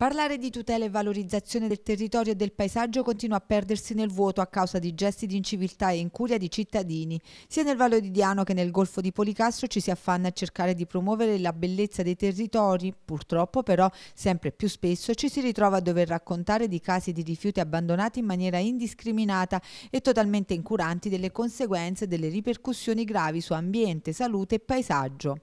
Parlare di tutela e valorizzazione del territorio e del paesaggio continua a perdersi nel vuoto a causa di gesti di inciviltà e incuria di cittadini. Sia nel Vallo di Diano che nel Golfo di Policastro ci si affanna a cercare di promuovere la bellezza dei territori. Purtroppo però sempre più spesso ci si ritrova a dover raccontare di casi di rifiuti abbandonati in maniera indiscriminata e totalmente incuranti delle conseguenze e delle ripercussioni gravi su ambiente, salute e paesaggio.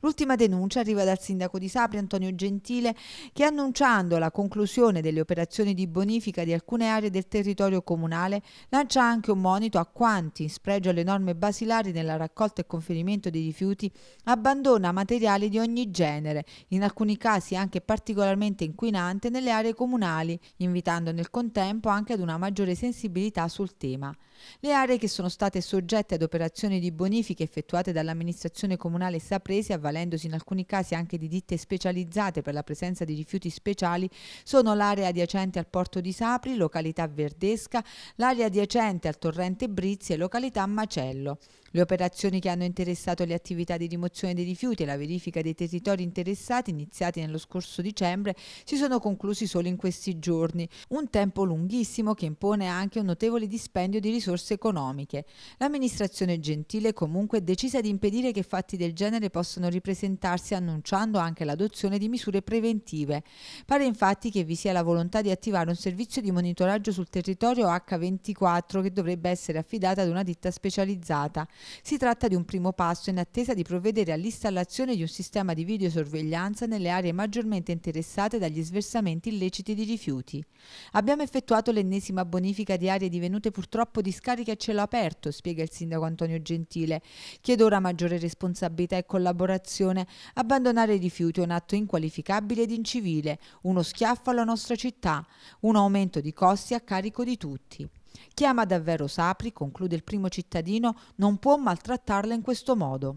L'ultima denuncia arriva dal sindaco di Sapri Antonio Gentile che annunciando la conclusione delle operazioni di bonifica di alcune aree del territorio comunale lancia anche un monito a quanti, in spregio alle norme basilari nella raccolta e conferimento dei rifiuti, abbandona materiali di ogni genere, in alcuni casi anche particolarmente inquinante, nelle aree comunali, invitando nel contempo anche ad una maggiore sensibilità sul tema. Le aree che sono state soggette ad operazioni di bonifica effettuate dall'amministrazione comunale sapresi avvalendosi in alcuni casi anche di ditte specializzate per la presenza di rifiuti speciali, sono l'area adiacente al porto di Sapri, località Verdesca, l'area adiacente al torrente Brizzi e località Macello. Le operazioni che hanno interessato le attività di rimozione dei rifiuti e la verifica dei territori interessati, iniziati nello scorso dicembre, si sono conclusi solo in questi giorni, un tempo lunghissimo che impone anche un notevole dispendio di risorse economiche. L'amministrazione Gentile comunque è decisa di impedire che fatti del genere possano ripresentarsi annunciando anche l'adozione di misure preventive. Pare infatti che vi sia la volontà di attivare un servizio di monitoraggio sul territorio H24 che dovrebbe essere affidata ad una ditta specializzata. Si tratta di un primo passo in attesa di provvedere all'installazione di un sistema di videosorveglianza nelle aree maggiormente interessate dagli sversamenti illeciti di rifiuti. Abbiamo effettuato l'ennesima bonifica di aree divenute purtroppo discariche a cielo aperto, spiega il sindaco Antonio Gentile. Chiedo ora maggiore responsabilità e collaborazione. Abbandonare i rifiuti è un atto inqualificabile ed incivile, uno schiaffo alla nostra città, un aumento di costi a carico di tutti. Chi ama davvero Sapri, conclude il primo cittadino, non può maltrattarla in questo modo.